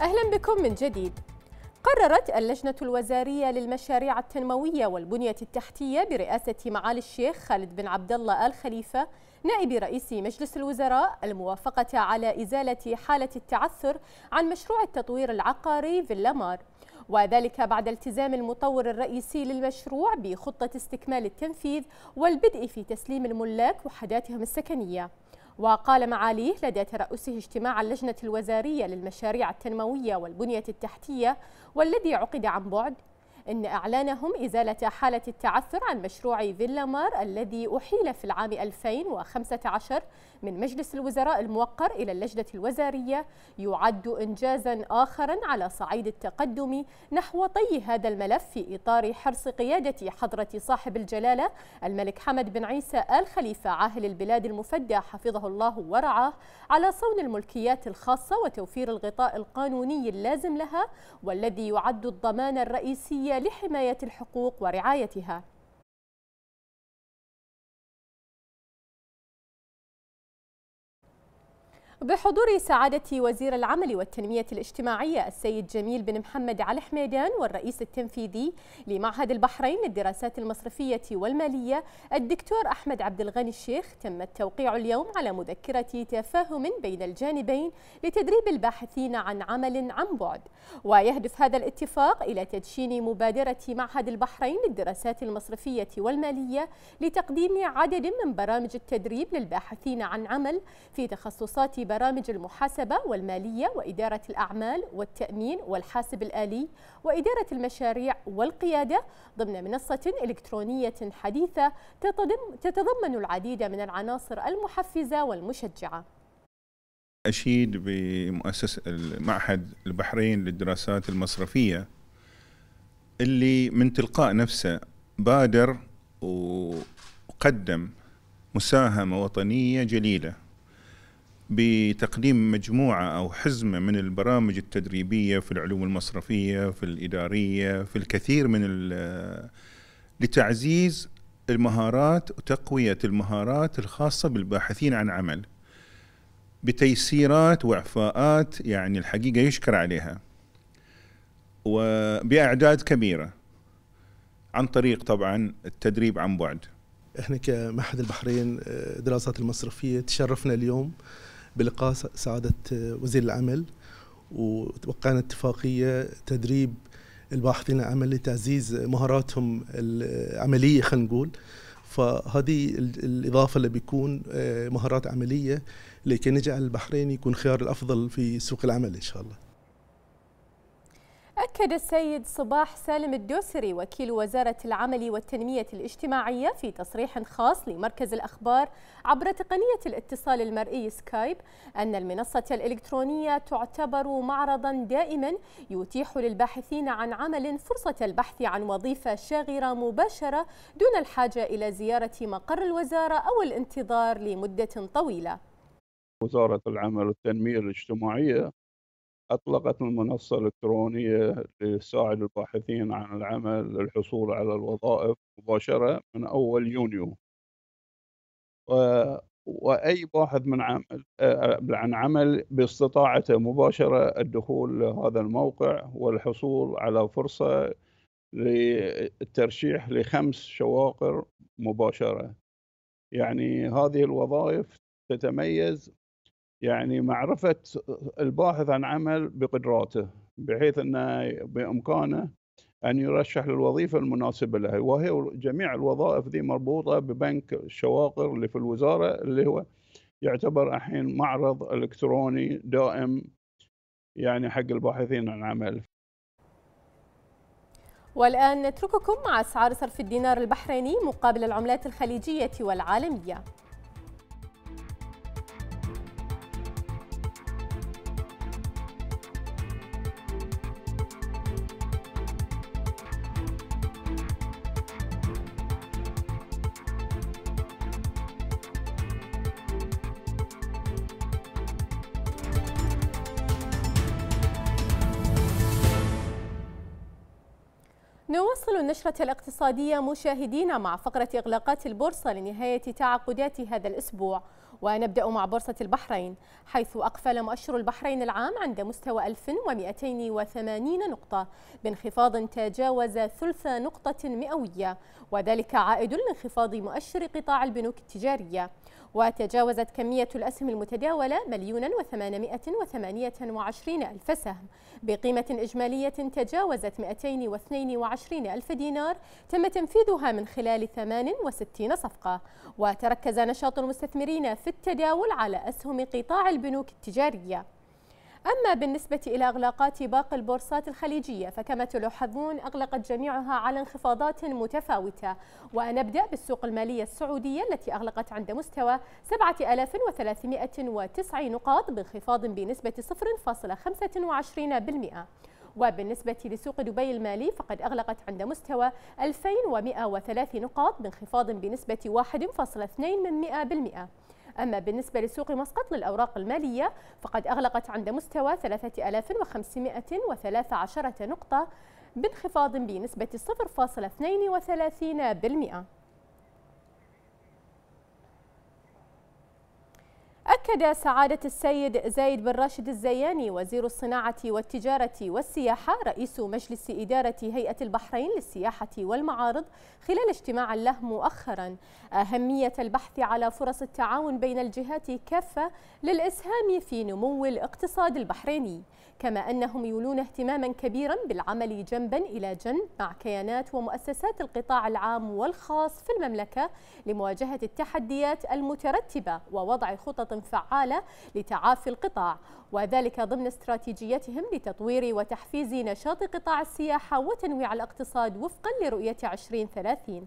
أهلا بكم من جديد قررت اللجنة الوزارية للمشاريع التنموية والبنية التحتية برئاسة معالي الشيخ خالد بن عبد الله آل خليفة نائب رئيس مجلس الوزراء الموافقة على إزالة حالة التعثر عن مشروع التطوير العقاري فيلا مار وذلك بعد التزام المطور الرئيسي للمشروع بخطة استكمال التنفيذ والبدء في تسليم الملاك وحداتهم السكنية وقال معاليه لدى ترأسه اجتماع اللجنة الوزارية للمشاريع التنموية والبنية التحتية والذي عقد عن بعد أن أعلانهم إزالة حالة التعثر عن مشروع فيلا مار الذي أحيل في العام 2015 من مجلس الوزراء الموقر إلى اللجنة الوزارية يعد إنجازا آخرا على صعيد التقدم نحو طي هذا الملف في إطار حرص قيادة حضرة صاحب الجلالة الملك حمد بن عيسى آل خليفة عاهل البلاد المفدى حفظه الله ورعاه على صون الملكيات الخاصة وتوفير الغطاء القانوني اللازم لها والذي يعد الضمان الرئيسي لحماية الحقوق ورعايتها بحضور سعادة وزير العمل والتنمية الاجتماعية السيد جميل بن محمد علي حميدان والرئيس التنفيذي لمعهد البحرين للدراسات المصرفية والمالية الدكتور أحمد عبد الغني الشيخ تم التوقيع اليوم على مذكرة تفاهم بين الجانبين لتدريب الباحثين عن عمل عن بعد ويهدف هذا الاتفاق إلى تدشين مبادرة معهد البحرين للدراسات المصرفية والمالية لتقديم عدد من برامج التدريب للباحثين عن عمل في تخصصات برامج المحاسبة والمالية وإدارة الأعمال والتأمين والحاسب الآلي وإدارة المشاريع والقيادة ضمن منصة إلكترونية حديثة تتضمن العديد من العناصر المحفزة والمشجعة أشيد بمؤسسة المعهد البحرين للدراسات المصرفية اللي من تلقاء نفسه بادر وقدم مساهمة وطنية جليلة بتقديم مجموعة أو حزمة من البرامج التدريبية في العلوم المصرفية في الإدارية في الكثير من لتعزيز المهارات وتقوية المهارات الخاصة بالباحثين عن عمل بتيسيرات وإعفاءات يعني الحقيقة يشكر عليها وبأعداد كبيرة عن طريق طبعا التدريب عن بعد احنا كمعهد البحرين آه، دراسات المصرفيه تشرفنا اليوم بلقاء سعادة آه، وزير العمل ووقعنا اتفاقية تدريب الباحثين العمل لتعزيز مهاراتهم العملية خلينا نقول فهذه الإضافة اللي بيكون آه، مهارات عملية لكي نجعل البحرين يكون خيار الأفضل في سوق العمل إن شاء الله أكد السيد صباح سالم الدوسري وكيل وزارة العمل والتنمية الاجتماعية في تصريح خاص لمركز الأخبار عبر تقنية الاتصال المرئي سكايب أن المنصة الإلكترونية تعتبر معرضا دائما يتيح للباحثين عن عمل فرصة البحث عن وظيفة شاغرة مباشرة دون الحاجة إلى زيارة مقر الوزارة أو الانتظار لمدة طويلة وزارة العمل والتنمية الاجتماعية أطلقت المنصة الإلكترونية لتساعد الباحثين عن العمل للحصول على الوظائف مباشرة من أول يونيو و... وأي باحث من عمل آه، عن عمل باستطاعته مباشرة الدخول لهذا الموقع والحصول على فرصة للترشيح لخمس شواقر مباشرة يعني هذه الوظائف تتميز يعني معرفة الباحث عن عمل بقدراته بحيث أنه بإمكانه أن يرشح للوظيفة المناسبة له وهي جميع الوظائف ذي مربوطة ببنك الشواقر اللي في الوزارة اللي هو يعتبر الحين معرض إلكتروني دائم يعني حق الباحثين عن عمل والآن نترككم مع أسعار صرف الدينار البحريني مقابل العملات الخليجية والعالمية نواصل النشرة الاقتصادية مشاهدينا مع فقرة إغلاقات البورصة لنهاية تعاقدات هذا الأسبوع ونبدأ مع بورصة البحرين حيث أقفل مؤشر البحرين العام عند مستوى 1280 نقطة بانخفاض تجاوز ثلث نقطة مئوية وذلك عائد لانخفاض مؤشر قطاع البنوك التجارية وتجاوزت كمية الأسهم المتداولة مليون وثمانمائة وثمانية وعشرين ألف سهم بقيمة إجمالية تجاوزت وعشرين ألف دينار تم تنفيذها من خلال 68 صفقة وتركز نشاط المستثمرين في التداول على أسهم قطاع البنوك التجارية أما بالنسبة إلى إغلاقات باقي البورصات الخليجية فكما تلاحظون أغلقت جميعها على انخفاضات متفاوتة ونبدأ بالسوق المالية السعودية التي أغلقت عند مستوى 7309 نقاط بانخفاض بنسبة 0.25% وبالنسبة لسوق دبي المالي فقد أغلقت عند مستوى 2103 نقاط بانخفاض بنسبة 1.2% أما بالنسبة لسوق مسقط للأوراق المالية فقد أغلقت عند مستوى 3513 نقطة بانخفاض بنسبة 0.32% أكد سعادة السيد زايد بن راشد الزياني وزير الصناعة والتجارة والسياحة رئيس مجلس إدارة هيئة البحرين للسياحة والمعارض خلال اجتماع له مؤخرا أهمية البحث على فرص التعاون بين الجهات كافة للإسهام في نمو الاقتصاد البحريني كما أنهم يولون اهتماما كبيرا بالعمل جنبا إلى جنب مع كيانات ومؤسسات القطاع العام والخاص في المملكة لمواجهة التحديات المترتبة ووضع خطط فعالة فعالة لتعافي القطاع وذلك ضمن استراتيجيتهم لتطوير وتحفيز نشاط قطاع السياحة وتنويع الاقتصاد وفقا لرؤية 2030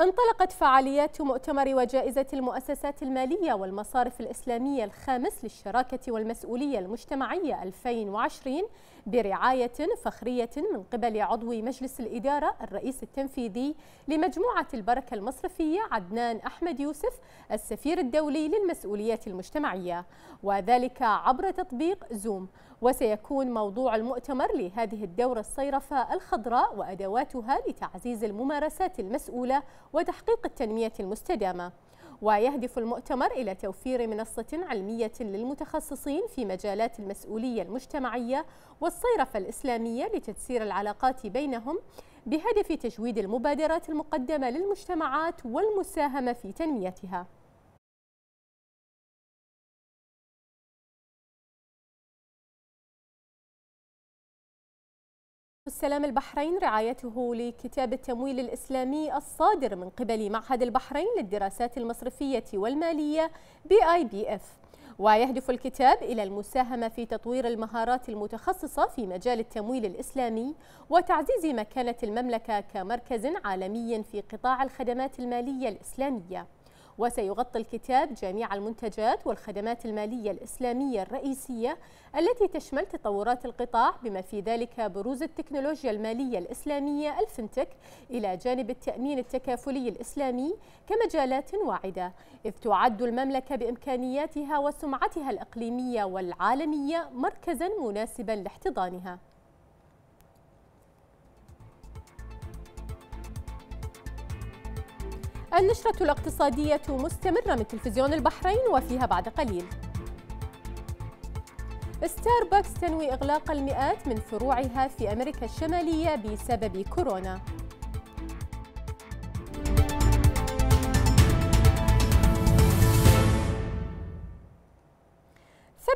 انطلقت فعاليات مؤتمر وجائزة المؤسسات المالية والمصارف الإسلامية الخامس للشراكة والمسؤولية المجتمعية 2020 برعاية فخرية من قبل عضو مجلس الإدارة الرئيس التنفيذي لمجموعة البركة المصرفية عدنان أحمد يوسف السفير الدولي للمسؤوليات المجتمعية وذلك عبر تطبيق زوم وسيكون موضوع المؤتمر لهذه الدورة الصيرفة الخضراء وأدواتها لتعزيز الممارسات المسؤولة وتحقيق التنمية المستدامة ويهدف المؤتمر إلى توفير منصة علمية للمتخصصين في مجالات المسؤولية المجتمعية والصيرفة الإسلامية لتدسير العلاقات بينهم بهدف تجويد المبادرات المقدمة للمجتمعات والمساهمة في تنميتها سلام البحرين رعايته لكتاب التمويل الإسلامي الصادر من قبل معهد البحرين للدراسات المصرفية والمالية بي آي بي إف ويهدف الكتاب إلى المساهمة في تطوير المهارات المتخصصة في مجال التمويل الإسلامي وتعزيز مكانة المملكة كمركز عالمي في قطاع الخدمات المالية الإسلامية وسيغطي الكتاب جميع المنتجات والخدمات المالية الإسلامية الرئيسية التي تشمل تطورات القطاع بما في ذلك بروز التكنولوجيا المالية الإسلامية الفنتك إلى جانب التأمين التكافلي الإسلامي كمجالات واعدة إذ تعد المملكة بإمكانياتها وسمعتها الإقليمية والعالمية مركزا مناسبا لاحتضانها النشرة الاقتصادية مستمرة من تلفزيون البحرين وفيها بعد قليل ستاربكس تنوي إغلاق المئات من فروعها في أمريكا الشمالية بسبب كورونا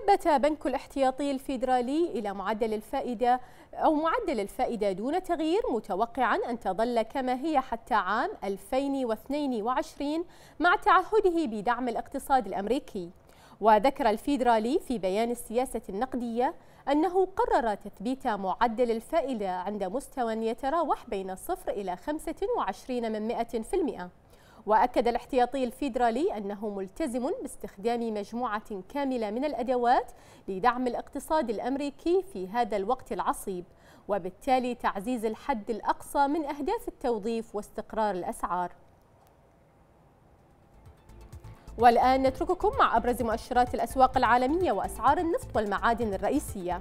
ثبت بنك الاحتياطي الفيدرالي إلى معدل الفائدة أو معدل الفائدة دون تغيير متوقعا أن تظل كما هي حتى عام 2022 مع تعهده بدعم الاقتصاد الأمريكي وذكر الفيدرالي في بيان السياسة النقدية أنه قرر تثبيت معدل الفائدة عند مستوى يتراوح بين 0 إلى 25 من وأكد الاحتياطي الفيدرالي أنه ملتزم باستخدام مجموعة كاملة من الأدوات لدعم الاقتصاد الأمريكي في هذا الوقت العصيب وبالتالي تعزيز الحد الأقصى من أهداف التوظيف واستقرار الأسعار والآن نترككم مع أبرز مؤشرات الأسواق العالمية وأسعار النفط والمعادن الرئيسية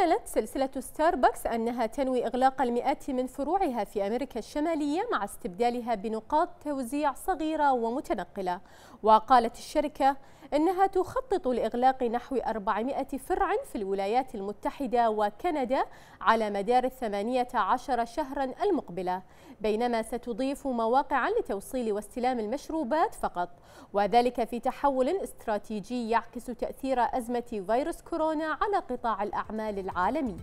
أعلنت سلسلة ستاربكس أنها تنوي إغلاق المئات من فروعها في أمريكا الشمالية مع استبدالها بنقاط توزيع صغيرة ومتنقلة وقالت الشركة أنها تخطط لإغلاق نحو 400 فرع في الولايات المتحدة وكندا على مدار الثمانية عشر شهرا المقبلة بينما ستضيف مواقعا لتوصيل واستلام المشروبات فقط وذلك في تحول استراتيجي يعكس تأثير أزمة فيروس كورونا على قطاع الأعمال العالمي